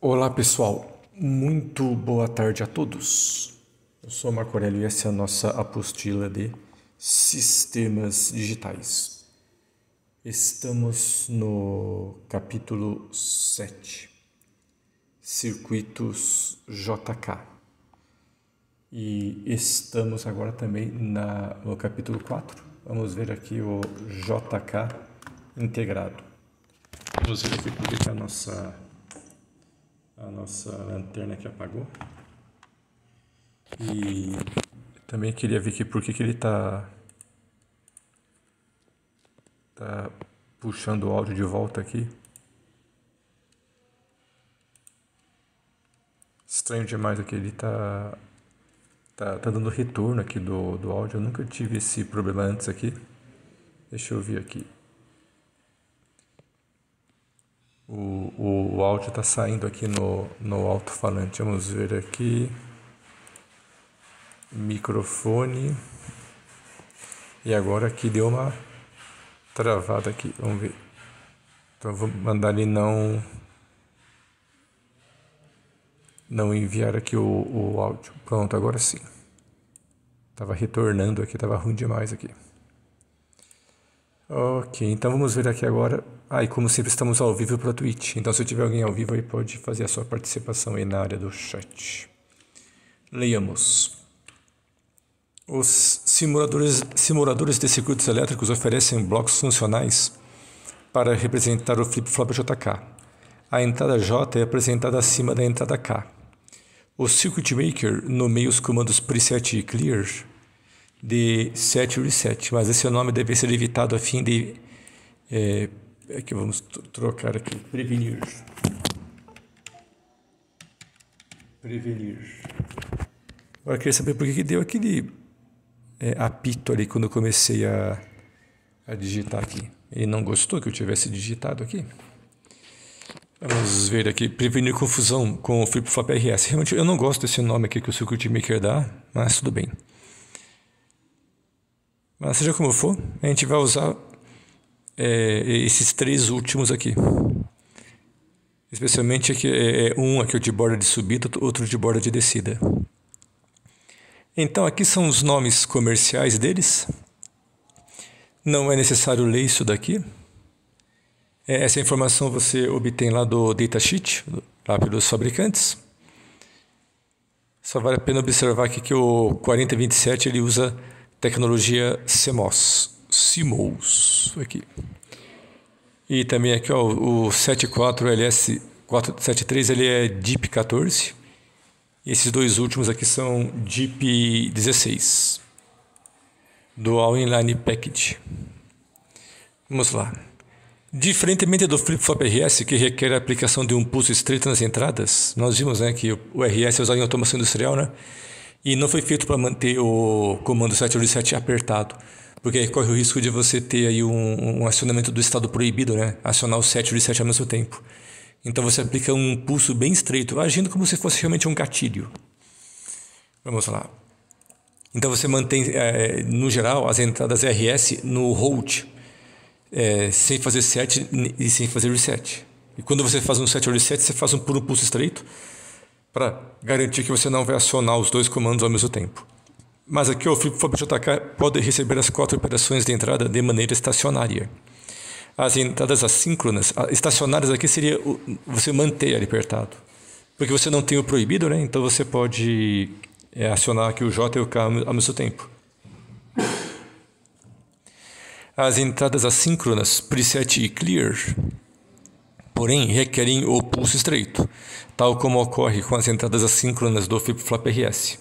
Olá pessoal, muito boa tarde a todos. Eu sou Marco Aurélio e essa é a nossa apostila de sistemas digitais. Estamos no capítulo 7, circuitos JK. E estamos agora também na, no capítulo 4. Vamos ver aqui o JK integrado. Vamos ver aqui porque a nossa a nossa lanterna que apagou. E também queria ver que por que, que ele tá tá puxando o áudio de volta aqui. Estranho demais aqui, ele tá tá, tá dando retorno aqui do, do áudio. Eu nunca tive esse problema antes aqui. Deixa eu ver aqui. O, o, o áudio está saindo aqui no, no alto-falante. Vamos ver aqui. Microfone. E agora aqui deu uma travada aqui. Vamos ver. Então vou mandar ele não não enviar aqui o, o áudio. Pronto, agora sim. Tava retornando aqui, tava ruim demais aqui. Ok, então vamos ver aqui agora. Ah, e como sempre estamos ao vivo para Twitch. Então se tiver alguém ao vivo aí pode fazer a sua participação aí na área do chat. Leiamos. Os simuladores, simuladores de circuitos elétricos oferecem blocos funcionais para representar o flip-flop JK. A entrada J é apresentada acima da entrada K. O Circuit Maker nomeia os comandos preset e clear de set reset, mas esse nome deve ser evitado a fim de é, é que vamos trocar aqui prevenir, prevenir. Agora queria saber por que, que deu aquele é, apito ali quando eu comecei a, a digitar aqui. Ele não gostou que eu tivesse digitado aqui. Vamos ver aqui, prevenir confusão com o flip-flop RS. Realmente eu não gosto desse nome aqui que o Circuit Maker dá, mas tudo bem. Mas seja como for, a gente vai usar é, esses três últimos aqui. Especialmente aqui, é, um aqui de borda de subida, outro de borda de descida. Então aqui são os nomes comerciais deles. Não é necessário ler isso daqui. É, essa informação você obtém lá do datasheet, lá pelos fabricantes. Só vale a pena observar aqui que o 4027 ele usa tecnologia CMOS, CMOS aqui. E também aqui ó, o 74LS473 ele é DIP 14. Esses dois últimos aqui são DIP 16. Dual Inline Package. Vamos lá. Diferentemente do flip-flop RS, que requer a aplicação de um pulso estreito nas entradas, nós vimos né, que o RS é usado em automação industrial, né? E não foi feito para manter o comando 787 apertado, porque aí corre o risco de você ter aí um, um acionamento do estado proibido, né? Acionar o 787 ao mesmo tempo. Então você aplica um pulso bem estreito, agindo como se fosse realmente um gatilho. Vamos lá. Então você mantém, é, no geral, as entradas RS no hold, é, sem fazer set e sem fazer reset. E quando você faz um set ou reset, você faz um puro pulso estreito para garantir que você não vai acionar os dois comandos ao mesmo tempo. Mas aqui o FlipFlop JK pode receber as quatro operações de entrada de maneira estacionária. As entradas assíncronas, estacionárias aqui seria você manter ali apertado. Porque você não tem o proibido, né? então você pode é, acionar aqui o J e o K ao mesmo tempo. As entradas assíncronas, preset e clear, porém requerem o pulso estreito, tal como ocorre com as entradas assíncronas do flip-flop RS.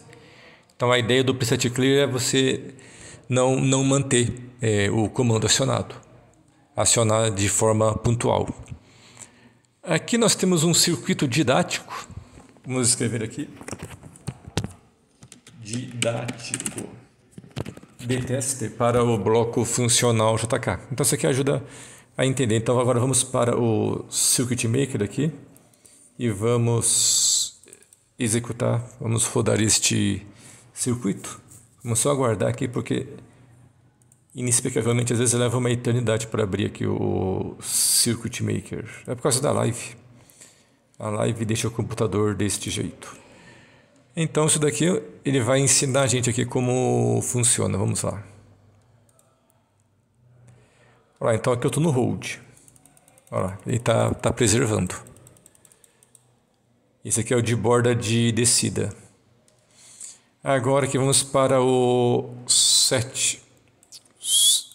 Então a ideia do preset clear é você não, não manter é, o comando acionado, acionar de forma pontual. Aqui nós temos um circuito didático, vamos escrever aqui, didático, de teste para o bloco funcional JK. Então isso aqui ajuda a entender. Então agora vamos para o Circuit Maker aqui e vamos executar, vamos rodar este circuito. Vamos só aguardar aqui porque inexplicavelmente às vezes leva uma eternidade para abrir aqui o Circuit Maker. É por causa da live. A live deixa o computador deste jeito. Então isso daqui ele vai ensinar a gente aqui como funciona. Vamos lá. Olha lá, então aqui eu estou no hold. Olha lá, ele está tá preservando. Esse aqui é o de borda de descida. Agora aqui vamos para o 7.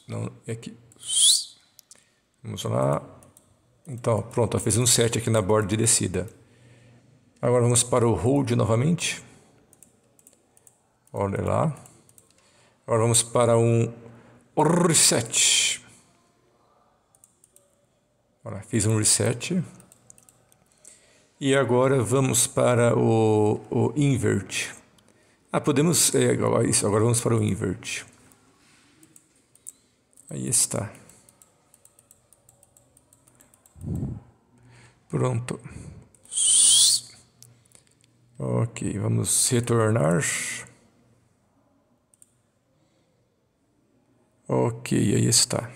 Não, é aqui. Vamos lá. Então, pronto, fez um 7 aqui na borda de descida. Agora vamos para o hold novamente. Olha lá. Agora vamos para um reset. Olha, fiz um reset. E agora vamos para o, o invert. Ah, podemos... É, isso, agora vamos para o invert. Aí está. Pronto. Ok, vamos retornar. Ok, aí está.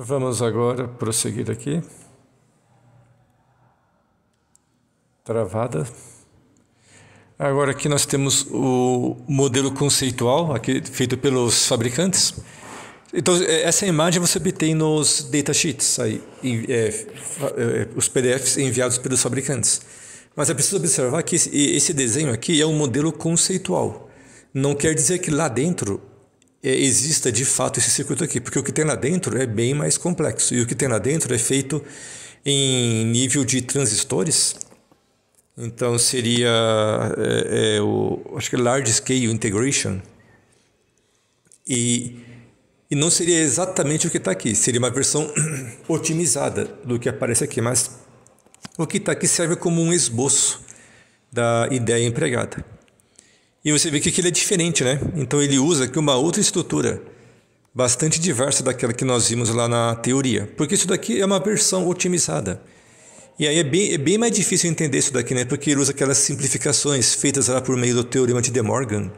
Vamos agora prosseguir aqui. Travada. Agora aqui nós temos o modelo conceitual aqui feito pelos fabricantes. Então é, essa imagem você obtém nos datasheets aí, em, é, é os PDFs enviados pelos fabricantes. Mas é preciso observar que esse desenho aqui é um modelo conceitual. Não quer dizer que lá dentro é, exista de fato esse circuito aqui, porque o que tem lá dentro é bem mais complexo e o que tem lá dentro é feito em nível de transistores. Então seria é, é, o acho que é large scale integration e e não seria exatamente o que está aqui, seria uma versão otimizada do que aparece aqui, mas o que está aqui serve como um esboço da ideia empregada. E você vê que ele é diferente, né? Então ele usa aqui uma outra estrutura, bastante diversa daquela que nós vimos lá na teoria, porque isso daqui é uma versão otimizada. E aí é bem, é bem mais difícil entender isso daqui, né? Porque ele usa aquelas simplificações feitas lá por meio do teorema de De Morgan.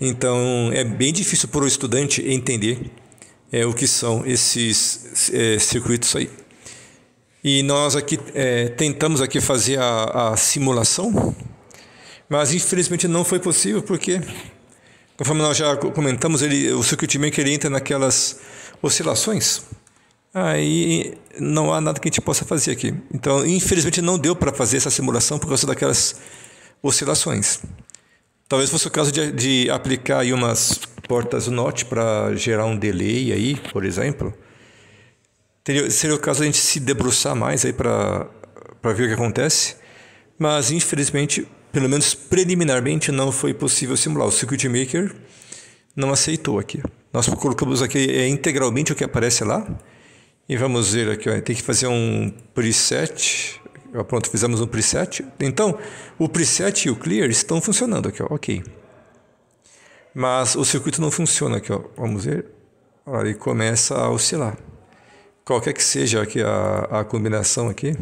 Então é bem difícil para o estudante entender é, o que são esses é, circuitos aí. E nós aqui é, tentamos aqui fazer a, a simulação mas infelizmente não foi possível porque, conforme nós já comentamos, ele, o circuit maker entra naquelas oscilações. Aí não há nada que a gente possa fazer aqui. Então, infelizmente não deu para fazer essa simulação por causa daquelas oscilações. Talvez fosse o caso de, de aplicar aí umas portas NOT para gerar um delay aí, por exemplo. Teria, seria o caso de a gente se debruçar mais aí para ver o que acontece. Mas, infelizmente, pelo menos preliminarmente, não foi possível simular. O Circuit Maker não aceitou aqui. Nós colocamos aqui é, integralmente o que aparece lá. E vamos ver aqui, ó, tem que fazer um preset. Ó, pronto, fizemos um preset. Então, o preset e o clear estão funcionando aqui, ó, ok. Mas o circuito não funciona aqui, ó. vamos ver. Ó, e começa a oscilar. Qualquer que seja aqui a, a combinação aqui,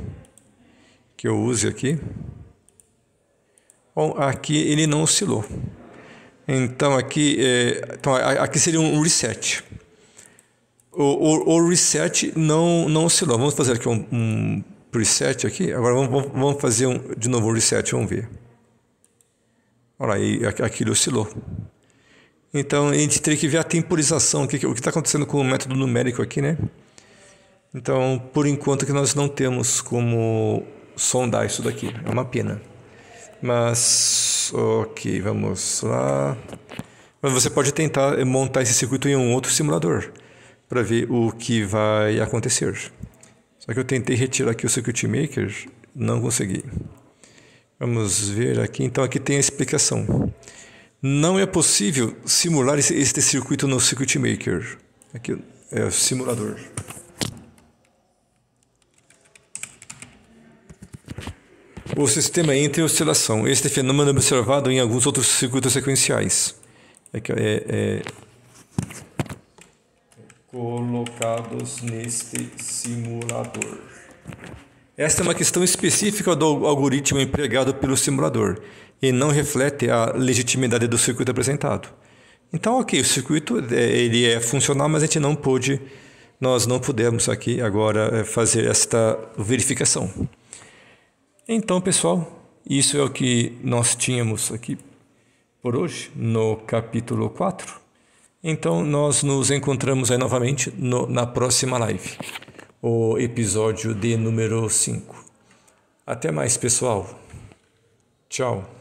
que eu use aqui, Bom, aqui ele não oscilou. Então aqui, é, então, aqui seria um reset. O, o, o, reset não, não oscilou. Vamos fazer aqui um, um preset aqui. Agora vamos, vamos fazer um, de novo um reset, vamos ver. Olha aí, aqui ele oscilou. Então a gente teria que ver a temporização, o que está acontecendo com o método numérico aqui, né? Então, por enquanto que nós não temos como sondar isso daqui. É uma pena. Mas, ok, vamos lá. Mas você pode tentar montar esse circuito em um outro simulador para ver o que vai acontecer. Só que eu tentei retirar aqui o Circuit Maker, não consegui. Vamos ver aqui, então aqui tem a explicação. Não é possível simular este circuito no Circuit Maker. Aqui é o simulador. O sistema entra em oscilação. Este fenômeno é observado em alguns outros circuitos sequenciais. é, é, é, colocados neste simulador. Esta é uma questão específica do algoritmo empregado pelo simulador e não reflete a legitimidade do circuito apresentado. Então, ok, o circuito é, ele é funcional, mas a gente não pôde, nós não pudemos aqui agora é, fazer esta verificação. Então, pessoal, isso é o que nós tínhamos aqui por hoje no capítulo 4. Então, nós nos encontramos aí novamente no, na próxima live, o episódio de número 5. Até mais, pessoal. Tchau.